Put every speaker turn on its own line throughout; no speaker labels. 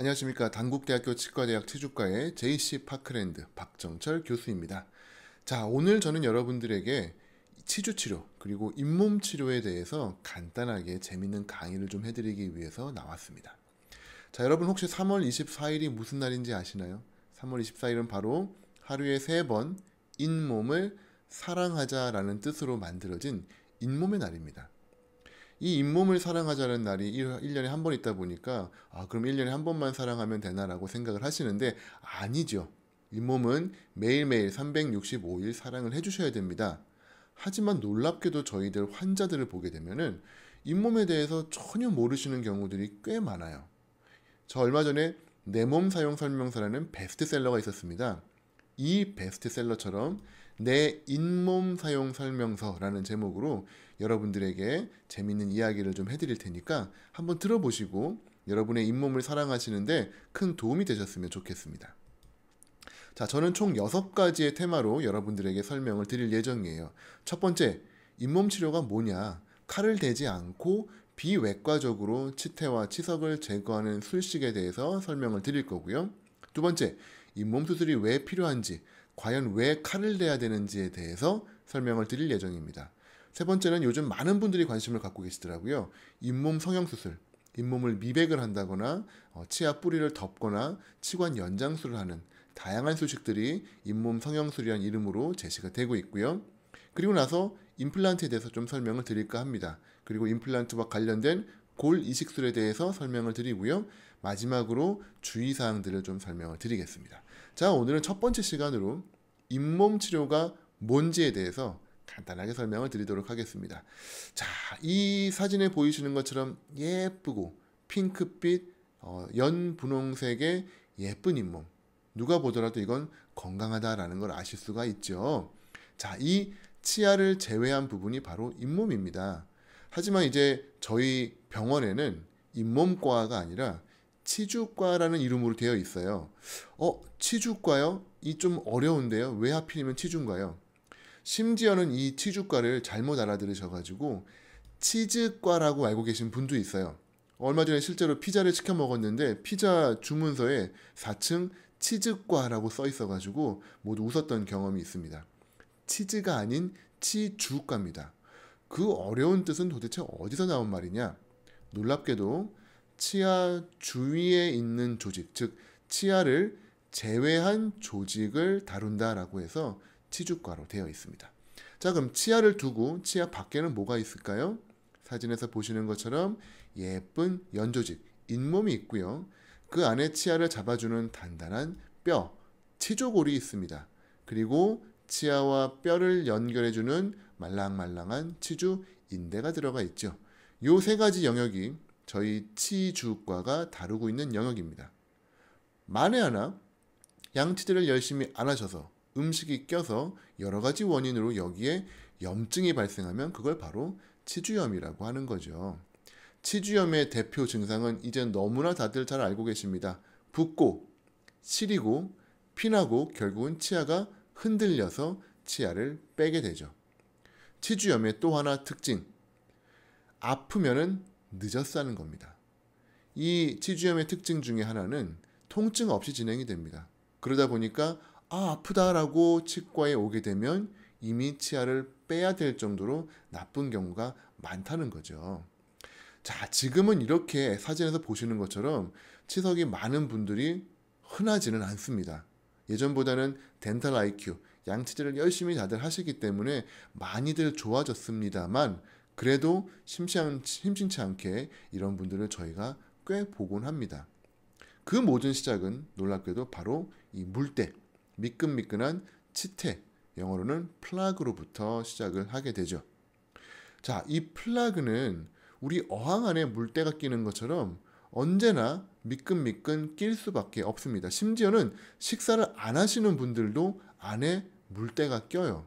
안녕하십니까. 단국대학교 치과대학 체육과의 JC 파크랜드 박정철 교수입니다. 자, 오늘 저는 여러분들에게 치주 치료 그리고 잇몸 치료에 대해서 간단하게 재밌는 강의를 좀 해드리기 위해서 나왔습니다. 자, 여러분 혹시 3월 24일이 무슨 날인지 아시나요? 3월 24일은 바로 하루에 세번 잇몸을 사랑하자라는 뜻으로 만들어진 잇몸의 날입니다. 이 잇몸을 사랑하자는 날이 1년에 한 번 있다 보니까 아 그럼 1년에 한 번만 사랑하면 되나라고 생각을 하시는데 아니죠. 잇몸은 매일매일 365일 사랑을 해주셔야 됩니다. 하지만 놀랍게도 저희들 환자들을 보게 되면은 잇몸에 대해서 전혀 모르시는 경우들이 꽤 많아요. 저 얼마 전에 내 몸 사용 설명서라는 베스트셀러가 있었습니다. 이 베스트셀러처럼 내 잇몸 사용 설명서라는 제목으로 여러분들에게 재밌는 이야기를 좀 해드릴 테니까 한번 들어보시고 여러분의 잇몸을 사랑하시는데 큰 도움이 되셨으면 좋겠습니다. 자, 저는 총 6가지의 테마로 여러분들에게 설명을 드릴 예정이에요. 첫 번째, 잇몸 치료가 뭐냐? 칼을 대지 않고 비외과적으로 치태와 치석을 제거하는 술식에 대해서 설명을 드릴 거고요. 두 번째, 잇몸 수술이 왜 필요한지, 과연 왜 칼을 대야 되는지에 대해서 설명을 드릴 예정입니다. 세 번째는 요즘 많은 분들이 관심을 갖고 계시더라고요. 잇몸 성형수술. 잇몸을 미백을 한다거나 어, 치아 뿌리를 덮거나 치관 연장술을 하는 다양한 수식들이 잇몸 성형술이란 이름으로 제시가 되고 있고요. 그리고 나서 임플란트에 대해서 좀 설명을 드릴까 합니다. 그리고 임플란트와 관련된 골 이식술에 대해서 설명을 드리고요. 마지막으로 주의사항들을 좀 설명을 드리겠습니다. 자, 오늘은 첫 번째 시간으로 잇몸 치료가 뭔지에 대해서 간단하게 설명을 드리도록 하겠습니다. 자, 이 사진에 보이시는 것처럼 예쁘고 핑크빛, 어, 연분홍색의 예쁜 잇몸. 누가 보더라도 이건 건강하다라는 걸 아실 수가 있죠. 자, 이 치아를 제외한 부분이 바로 잇몸입니다. 하지만 이제 저희 병원에는 잇몸과가 아니라 치주과라는 이름으로 되어 있어요. 어, 치주과요? 이 좀 어려운데요. 왜 하필이면 치주인가요? 심지어는 이 치주과를 잘못 알아들으셔가지고 치즈과라고 알고 계신 분도 있어요. 얼마 전에 실제로 피자를 시켜 먹었는데 피자 주문서에 4층 치즈과라고 써 있어가지고 모두 웃었던 경험이 있습니다. 치즈가 아닌 치주과입니다. 그 어려운 뜻은 도대체 어디서 나온 말이냐? 놀랍게도 치아 주위에 있는 조직, 즉 치아를 제외한 조직을 다룬다라고 해서 치주과로 되어 있습니다. 자, 그럼 치아를 두고 치아 밖에는 뭐가 있을까요? 사진에서 보시는 것처럼 예쁜 연조직, 잇몸이 있고요. 그 안에 치아를 잡아주는 단단한 뼈, 치조골이 있습니다. 그리고 치아와 뼈를 연결해주는 말랑말랑한 치주 인대가 들어가 있죠. 요 세 가지 영역이 저희 치주과가 다루고 있는 영역입니다. 만에 하나 양치질을 열심히 안 하셔서 음식이 껴서 여러 가지 원인으로 여기에 염증이 발생하면 그걸 바로 치주염이라고 하는 거죠. 치주염의 대표 증상은 이제 너무나 다들 잘 알고 계십니다. 붓고, 시리고, 피나고 결국은 치아가 흔들려서 치아를 빼게 되죠. 치주염의 또 하나 특징. 아프면은 늦었다는 겁니다. 이 치주염의 특징 중에 하나는 통증 없이 진행이 됩니다. 그러다 보니까 아 아프다라고 치과에 오게 되면 이미 치아를 빼야 될 정도로 나쁜 경우가 많다는 거죠. 자, 지금은 이렇게 사진에서 보시는 것처럼 치석이 많은 분들이 흔하지는 않습니다. 예전보다는 덴탈 IQ, 양치질을 열심히 다들 하시기 때문에 많이들 좋아졌습니다만 그래도 심심치, 않게 이런 분들을 저희가 꽤 보곤 합니다. 그 모든 시작은 놀랍게도 바로 이 물때, 미끈미끈한 치태, 영어로는 플라그로부터 시작을 하게 되죠. 자, 이 플라그는 우리 어항 안에 물때가 끼는 것처럼 언제나 미끈미끈 낄 수밖에 없습니다. 심지어는 식사를 안 하시는 분들도 안에 물때가 껴요.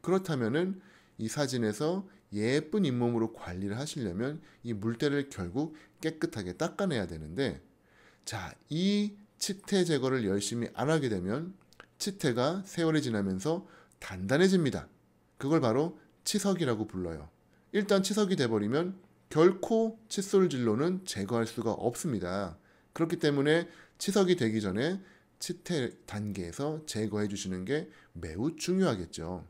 그렇다면은 이 사진에서 예쁜 잇몸으로 관리를 하시려면 이 물때를 결국 깨끗하게 닦아내야 되는데 자, 이 치태 제거를 열심히 안 하게 되면 치태가 세월이 지나면서 단단해집니다. 그걸 바로 치석이라고 불러요. 일단 치석이 돼버리면 결코 칫솔질로는 제거할 수가 없습니다. 그렇기 때문에 치석이 되기 전에 치태 단계에서 제거해 주시는 게 매우 중요하겠죠.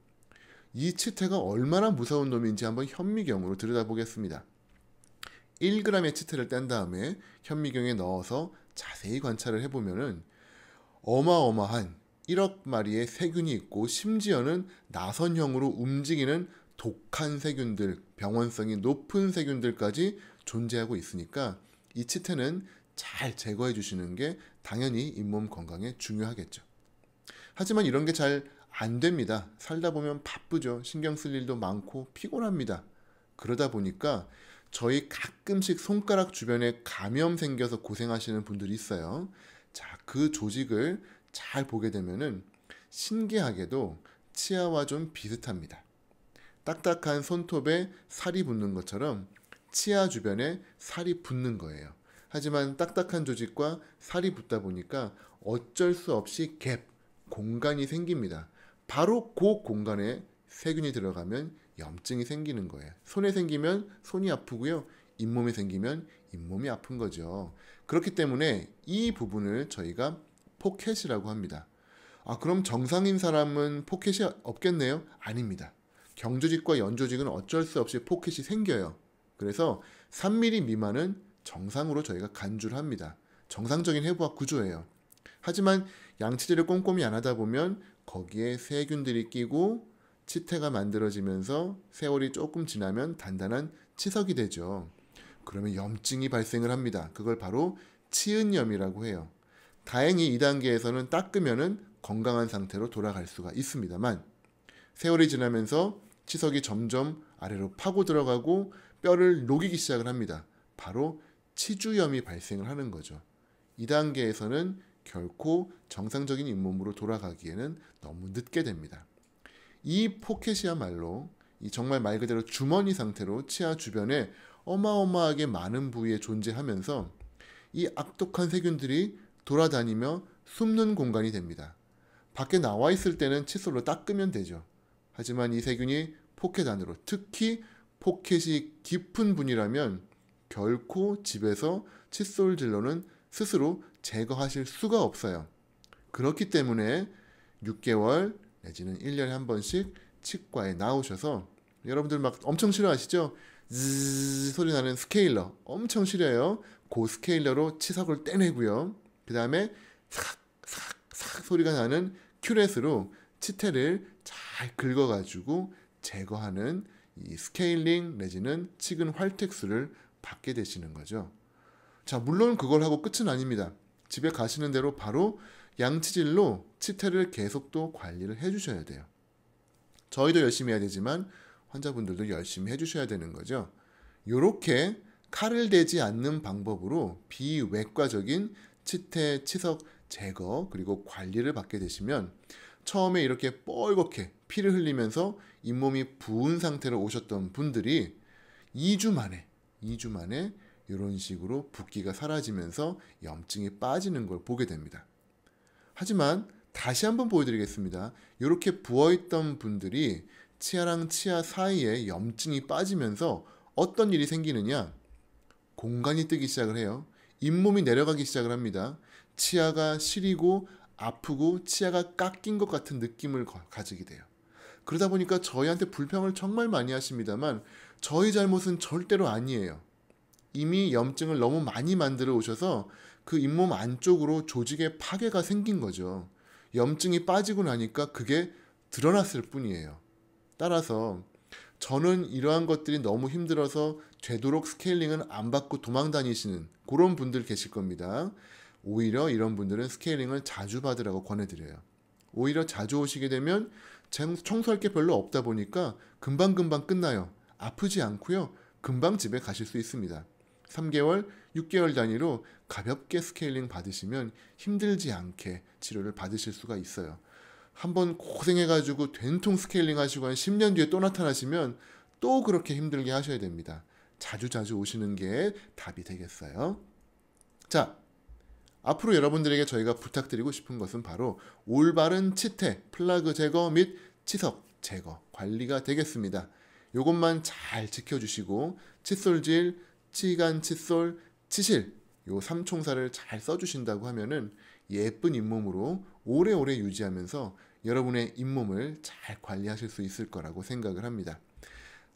이 치태가 얼마나 무서운 놈인지 한번 현미경으로 들여다보겠습니다. 1g의 치태를 뗀 다음에 현미경에 넣어서 자세히 관찰을 해보면 어마어마한 1억 마리의 세균이 있고 심지어는 나선형으로 움직이는 독한 세균들, 병원성이 높은 세균들까지 존재하고 있으니까 이 치태는 잘 제거해 주시는 게 당연히 잇몸 건강에 중요하겠죠. 하지만 이런 게잘 안 됩니다. 살다 보면 바쁘죠. 신경 쓸 일도 많고 피곤합니다. 그러다 보니까 저희 가끔씩 손가락 주변에 감염 생겨서 고생하시는 분들이 있어요. 자, 그 조직을 잘 보게 되면은 신기하게도 치아와 좀 비슷합니다. 딱딱한 손톱에 살이 붙는 것처럼 치아 주변에 살이 붙는 거예요. 하지만 딱딱한 조직과 살이 붙다 보니까 어쩔 수 없이 갭, 공간이 생깁니다. 바로 그 공간에 세균이 들어가면 염증이 생기는 거예요. 손에 생기면 손이 아프고요. 잇몸이 생기면 잇몸이 아픈 거죠. 그렇기 때문에 이 부분을 저희가 포켓이라고 합니다. 아, 그럼 정상인 사람은 포켓이 없겠네요? 아닙니다. 경조직과 연조직은 어쩔 수 없이 포켓이 생겨요. 그래서 3mm 미만은 정상으로 저희가 간주를 합니다. 정상적인 해부학 구조예요. 하지만 양치질을 꼼꼼히 안 하다 보면 거기에 세균들이 끼고 치태가 만들어지면서 세월이 조금 지나면 단단한 치석이 되죠. 그러면 염증이 발생을 합니다. 그걸 바로 치은염이라고 해요. 다행히 2단계에서는 닦으면은 건강한 상태로 돌아갈 수가 있습니다만 세월이 지나면서 치석이 점점 아래로 파고 들어가고 뼈를 녹이기 시작을 합니다. 바로 치주염이 발생을 하는 거죠. 2단계에서는 결코 정상적인 잇몸으로 돌아가기에는 너무 늦게 됩니다. 이 포켓이야말로 이 정말 말 그대로 주머니 상태로 치아 주변에 어마어마하게 많은 부위에 존재하면서 이 악독한 세균들이 돌아다니며 숨는 공간이 됩니다. 밖에 나와 있을 때는 칫솔로 닦으면 되죠. 하지만 이 세균이 포켓 안으로 특히 포켓이 깊은 분이라면 결코 집에서 칫솔질러는 스스로 제거하실 수가 없어요. 그렇기 때문에 6개월 내지는 1년에 한 번씩 치과에 나오셔서 여러분들 막 엄청 싫어하시죠? 즈 소리 나는 스케일러 엄청 싫어요. 그 스케일러로 치석을 떼내고요. 그 다음에 삭삭삭 소리가 나는 큐렛으로 치태를 잘 긁어가지고 제거하는 이 스케일링 내지는 치근 활택수를 받게 되시는 거죠. 자 물론 그걸 하고 끝은 아닙니다. 집에 가시는 대로 바로 양치질로 치태를 계속 또 관리를 해주셔야 돼요. 저희도 열심히 해야 되지만 환자분들도 열심히 해주셔야 되는 거죠. 이렇게 칼을 대지 않는 방법으로 비외과적인 치태 치석 제거 그리고 관리를 받게 되시면 처음에 이렇게 뻘겋게 피를 흘리면서 잇몸이 부은 상태로 오셨던 분들이 2주 만에 2주 만에 이런 식으로 붓기가 사라지면서 염증이 빠지는 걸 보게 됩니다. 하지만 다시 한번 보여드리겠습니다. 이렇게 부어있던 분들이 치아랑 치아 사이에 염증이 빠지면서 어떤 일이 생기느냐? 공간이 뜨기 시작을 해요. 잇몸이 내려가기 시작을 합니다. 치아가 시리고 아프고 치아가 깎인 것 같은 느낌을 가지게 돼요. 그러다 보니까 저희한테 불평을 정말 많이 하십니다만 저희 잘못은 절대로 아니에요. 이미 염증을 너무 많이 만들어 오셔서 그 잇몸 안쪽으로 조직에 파괴가 생긴 거죠. 염증이 빠지고 나니까 그게 드러났을 뿐이에요. 따라서 저는 이러한 것들이 너무 힘들어서 되도록 스케일링은 안 받고 도망 다니시는 그런 분들 계실 겁니다. 오히려 이런 분들은 스케일링을 자주 받으라고 권해드려요. 오히려 자주 오시게 되면 청소할 게 별로 없다 보니까 금방금방 끝나요. 아프지 않고요. 금방 집에 가실 수 있습니다. 3개월, 6개월 단위로 가볍게 스케일링 받으시면 힘들지 않게 치료를 받으실 수가 있어요. 한번 고생해가지고 된통 스케일링 하시고 한 10년 뒤에 또 나타나시면 또 그렇게 힘들게 하셔야 됩니다. 자주자주 자주 오시는 게 답이 되겠어요. 자, 앞으로 여러분들에게 저희가 부탁드리고 싶은 것은 바로 올바른 치태, 플라그 제거 및 치석 제거 관리가 되겠습니다. 이것만잘 지켜주시고 칫솔질, 치간, 칫솔, 치실 요 삼총사를 잘 써주신다고 하면은 예쁜 잇몸으로 오래오래 유지하면서 여러분의 잇몸을 잘 관리하실 수 있을 거라고 생각을 합니다.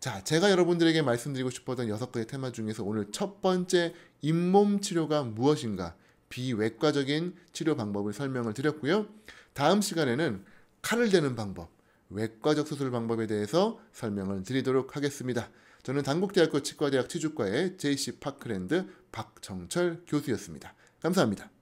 자, 제가 여러분들에게 말씀드리고 싶었던 여섯 가지 테마 중에서 오늘 첫 번째 잇몸 치료가 무엇인가 비외과적인 치료 방법을 설명을 드렸고요. 다음 시간에는 칼을 대는 방법, 외과적 수술 방법에 대해서 설명을 드리도록 하겠습니다. 저는 단국대학교 치과대학 치주과의 JC 파크랜드 박정철 교수였습니다. 감사합니다.